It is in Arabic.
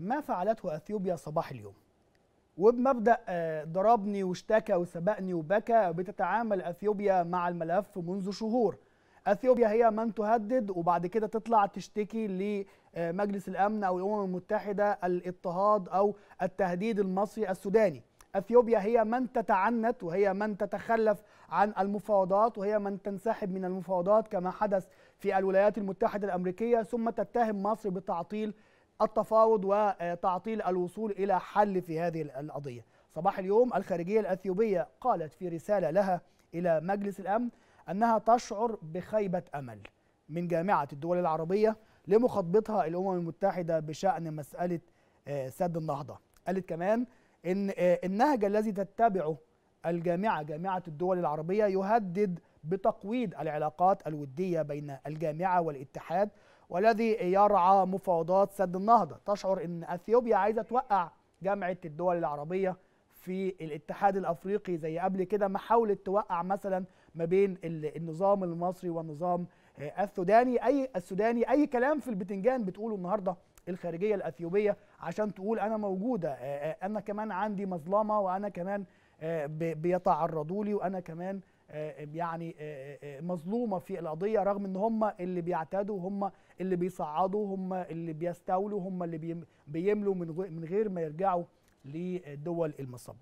ما فعلته اثيوبيا صباح اليوم وبمبدا آه، ضربني واشتكى وسبقني وبكى بتتعامل اثيوبيا مع الملف منذ شهور اثيوبيا هي من تهدد وبعد كده تطلع تشتكي لمجلس آه، الامن او الامم المتحده الاضطهاد او التهديد المصري السوداني اثيوبيا هي من تتعنت وهي من تتخلف عن المفاوضات وهي من تنسحب من المفاوضات كما حدث في الولايات المتحده الامريكيه ثم تتهم مصر بتعطيل التفاوض وتعطيل الوصول إلى حل في هذه القضية صباح اليوم الخارجية الأثيوبية قالت في رسالة لها إلى مجلس الأمن أنها تشعر بخيبة أمل من جامعة الدول العربية لمخاطبتها الأمم المتحدة بشأن مسألة آه، سد النهضة قالت كمان إن آه، النهج الذي تتبعه الجامعة جامعة الدول العربية يهدد بتقويض العلاقات الودية بين الجامعة والاتحاد والذي يرعى مفاوضات سد النهضة تشعر أن أثيوبيا عايزة توقع جامعة الدول العربية في الاتحاد الأفريقي زي قبل كده ما حاولت توقع مثلا ما بين النظام المصري والنظام آه، السوداني أي السوداني أي كلام في البتنجان بتقوله النهاردة الخارجية الأثيوبية عشان تقول أنا موجودة آه، آه، أنا كمان عندي مظلمة وأنا كمان بيتعرضوا لي وأنا كمان آه، آه، يعني آه، مظلومه في القضيه رغم ان هم اللي بيعتادوا هم اللي بيصعدوا هم اللي بيستولوا هم اللي بيملوا من غير ما يرجعوا لدول المصب